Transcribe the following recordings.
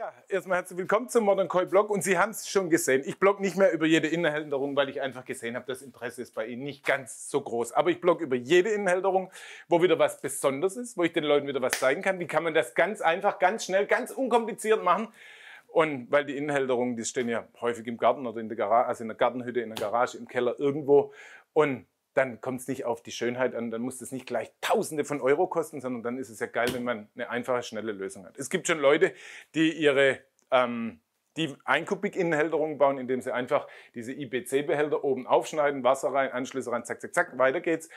Ja, erstmal herzlich willkommen zum Modern Koi Blog und Sie haben es schon gesehen. Ich blog nicht mehr über jede Innenhalterung, weil ich einfach gesehen habe, das Interesse ist bei Ihnen nicht ganz so groß. Aber ich blog über jede Innenhalterung, wo wieder was Besonderes ist, wo ich den Leuten wieder was zeigen kann. Wie kann man das ganz einfach, ganz schnell, ganz unkompliziert machen? Und weil die Innenhalterungen, die stehen ja häufig im Garten oder in der, Garage, also in der Gartenhütte, in der Garage, im Keller irgendwo. Und dann kommt es nicht auf die Schönheit an, dann muss es nicht gleich Tausende von Euro kosten, sondern dann ist es ja geil, wenn man eine einfache, schnelle Lösung hat. Es gibt schon Leute, die ihre ähm, die einkubik innenhälterungen bauen, indem sie einfach diese IBC-Behälter oben aufschneiden, Wasser rein, Anschlüsse rein, zack, zack, zack, weiter geht's.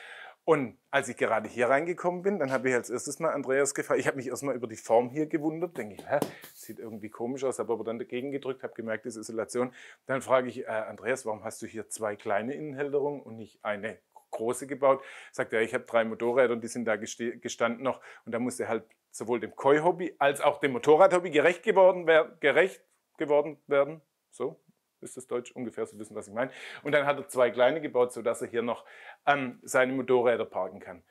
Und als ich gerade hier reingekommen bin, dann habe ich als erstes mal Andreas gefragt. Ich habe mich erstmal über die Form hier gewundert. Denke ich, hä, sieht irgendwie komisch aus, habe aber dann dagegen gedrückt, habe gemerkt, das ist Isolation. Dann frage ich, äh, Andreas, warum hast du hier zwei kleine Innenhalterungen und nicht eine große gebaut. Sagt er, ich habe drei Motorräder und die sind da gestanden noch. Und da musste halt sowohl dem Koi-Hobby als auch dem Motorradhobby gerecht gerecht geworden werden. So ist das Deutsch, ungefähr Sie wissen, was ich meine. Und dann hat er zwei kleine gebaut, sodass er hier noch ähm, seine Motorräder parken kann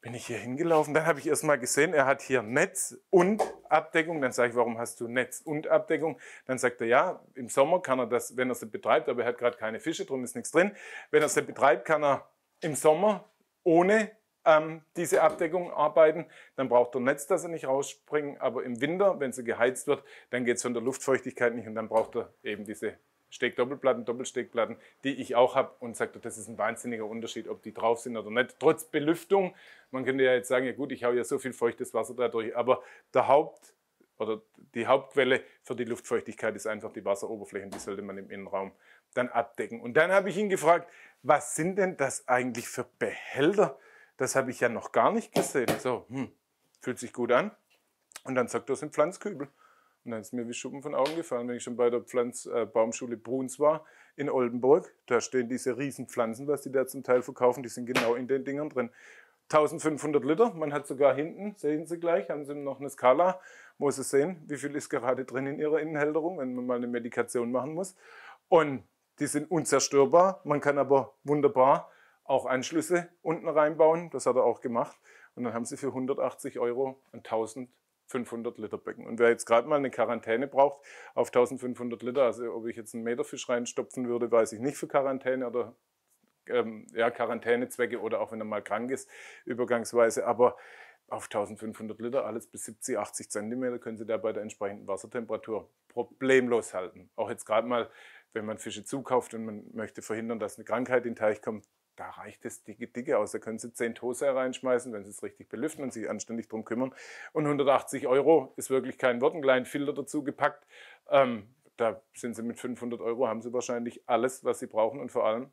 bin ich hier hingelaufen. Dann habe ich erst mal gesehen, er hat hier Netz und Abdeckung. Dann sage ich, warum hast du Netz und Abdeckung? Dann sagt er, ja, im Sommer kann er das, wenn er sie betreibt, aber er hat gerade keine Fische, drum ist nichts drin. Wenn er sie betreibt, kann er im Sommer ohne ähm, diese Abdeckung arbeiten, dann braucht der Netz, dass er nicht rausspringen, aber im Winter, wenn sie geheizt wird, dann geht es von der Luftfeuchtigkeit nicht und dann braucht er eben diese Stegdoppelplatten, Doppelstegplatten, die ich auch habe und sagt, das ist ein wahnsinniger Unterschied, ob die drauf sind oder nicht, trotz Belüftung. Man könnte ja jetzt sagen, ja gut, ich habe ja so viel feuchtes Wasser dadurch, aber der Haupt oder die Hauptquelle für die Luftfeuchtigkeit ist einfach die Wasseroberfläche und die sollte man im Innenraum dann abdecken. Und dann habe ich ihn gefragt, was sind denn das eigentlich für Behälter? Das habe ich ja noch gar nicht gesehen. So, hm, fühlt sich gut an. Und dann sagt er, das sind Pflanzkübel. Und dann ist mir wie Schuppen von Augen gefallen, wenn ich schon bei der Pflanzbaumschule äh, Bruns war in Oldenburg. Da stehen diese riesen Pflanzen, was die da zum Teil verkaufen, die sind genau in den Dingern drin. 1500 Liter, man hat sogar hinten, sehen Sie gleich, haben Sie noch eine Skala, wo Sie sehen, wie viel ist gerade drin in Ihrer Innenhälterung, wenn man mal eine Medikation machen muss. Und die sind unzerstörbar. Man kann aber wunderbar auch Anschlüsse unten reinbauen. Das hat er auch gemacht. Und dann haben sie für 180 Euro ein 1500 Liter Becken. Und wer jetzt gerade mal eine Quarantäne braucht auf 1500 Liter, also ob ich jetzt einen Meterfisch reinstopfen würde, weiß ich nicht für Quarantäne oder ähm, ja, Quarantänezwecke oder auch wenn er mal krank ist, übergangsweise. Aber auf 1500 Liter, alles bis 70, 80 Zentimeter, können Sie da bei der entsprechenden Wassertemperatur problemlos halten. Auch jetzt gerade mal wenn man Fische zukauft und man möchte verhindern, dass eine Krankheit in den Teich kommt, da reicht das dicke, dicke aus. Da können Sie 10 Tose reinschmeißen, wenn Sie es richtig belüften und sich anständig drum kümmern. Und 180 Euro ist wirklich kein Wort, einen kleinen Filter dazu gepackt. Ähm, da sind Sie mit 500 Euro, haben Sie wahrscheinlich alles, was Sie brauchen und vor allem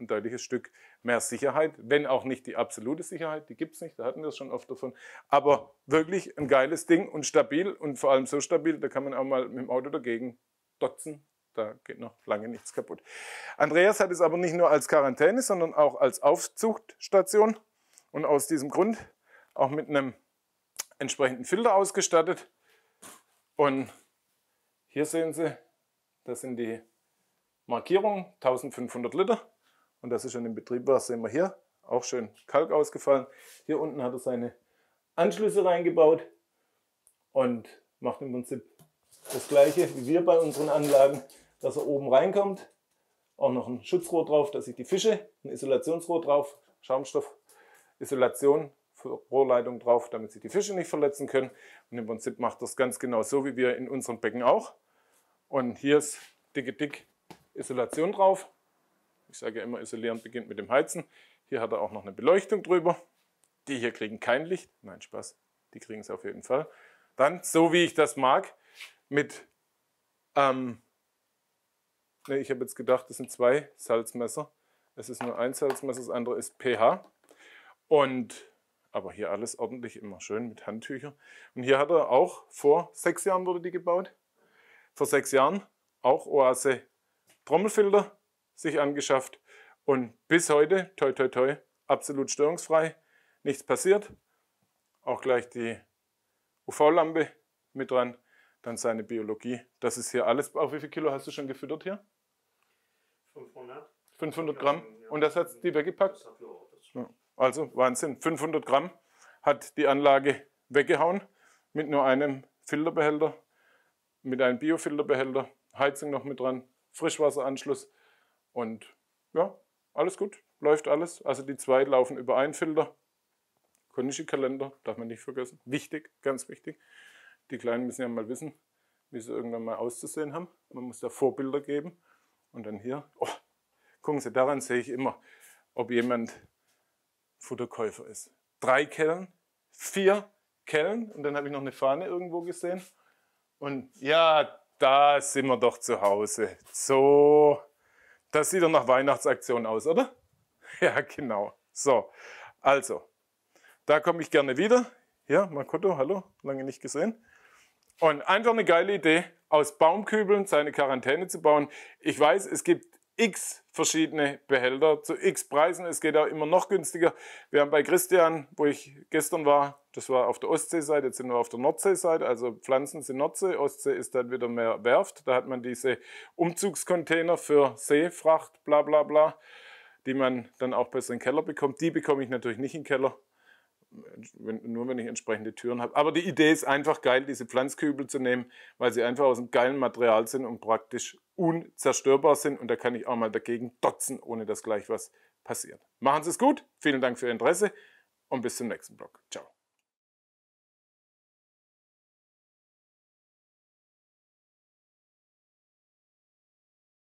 ein deutliches Stück mehr Sicherheit, wenn auch nicht die absolute Sicherheit, die gibt es nicht, da hatten wir es schon oft davon, aber wirklich ein geiles Ding und stabil und vor allem so stabil, da kann man auch mal mit dem Auto dagegen dotzen da geht noch lange nichts kaputt. Andreas hat es aber nicht nur als Quarantäne, sondern auch als Aufzuchtstation und aus diesem Grund auch mit einem entsprechenden Filter ausgestattet. Und hier sehen Sie, das sind die Markierungen, 1500 Liter. Und das ist schon im Betrieb war, sehen wir hier, auch schön Kalk ausgefallen. Hier unten hat er seine Anschlüsse reingebaut und macht im Prinzip das gleiche wie wir bei unseren Anlagen dass er oben reinkommt. Auch noch ein Schutzrohr drauf, dass ich die Fische, ein Isolationsrohr drauf, Schaumstoffisolation Isolation, Rohrleitung drauf, damit sich die Fische nicht verletzen können. Und im Prinzip macht das ganz genau so, wie wir in unseren Becken auch. Und hier ist dicke, dick Isolation drauf. Ich sage ja immer, isolieren beginnt mit dem Heizen. Hier hat er auch noch eine Beleuchtung drüber. Die hier kriegen kein Licht. Nein, Spaß. Die kriegen es auf jeden Fall. Dann, so wie ich das mag, mit ähm, Ne, ich habe jetzt gedacht, das sind zwei Salzmesser. Es ist nur ein Salzmesser, das andere ist pH. Und aber hier alles ordentlich, immer schön mit Handtüchern. Und hier hat er auch, vor sechs Jahren wurde die gebaut, vor sechs Jahren auch Oase Trommelfilter sich angeschafft. Und bis heute, toi toi toi, absolut störungsfrei, nichts passiert. Auch gleich die UV-Lampe mit dran dann seine Biologie. Das ist hier alles. Auf wie viel Kilo hast du schon gefüttert hier? 500. 500 Gramm. Und das hat die weggepackt? Also Wahnsinn. 500 Gramm hat die Anlage weggehauen mit nur einem Filterbehälter, mit einem Biofilterbehälter, Heizung noch mit dran, Frischwasseranschluss und ja, alles gut, läuft alles. Also die zwei laufen über einen Filter. Konische Kalender, darf man nicht vergessen. Wichtig, ganz wichtig die Kleinen müssen ja mal wissen, wie sie irgendwann mal auszusehen haben. Man muss da Vorbilder geben. Und dann hier, oh, gucken Sie, daran sehe ich immer, ob jemand Futterkäufer ist. Drei Kellen, vier Kellen und dann habe ich noch eine Fahne irgendwo gesehen. Und ja, da sind wir doch zu Hause. So, das sieht doch nach Weihnachtsaktion aus, oder? Ja, genau. So, also, da komme ich gerne wieder. Ja, Makoto, hallo, lange nicht gesehen. Und einfach eine geile Idee, aus Baumkübeln seine Quarantäne zu bauen. Ich weiß, es gibt x verschiedene Behälter zu x Preisen. Es geht auch immer noch günstiger. Wir haben bei Christian, wo ich gestern war, das war auf der Ostseeseite, jetzt sind wir auf der Nordseeseite. Also Pflanzen sind Nordsee, Ostsee ist dann wieder mehr Werft. Da hat man diese Umzugscontainer für Seefracht, bla bla bla, die man dann auch besser in den Keller bekommt. Die bekomme ich natürlich nicht in den Keller, wenn, nur wenn ich entsprechende Türen habe. Aber die Idee ist einfach geil, diese Pflanzkübel zu nehmen, weil sie einfach aus einem geilen Material sind und praktisch unzerstörbar sind. Und da kann ich auch mal dagegen dotzen, ohne dass gleich was passiert. Machen Sie es gut. Vielen Dank für Ihr Interesse und bis zum nächsten Blog. Ciao.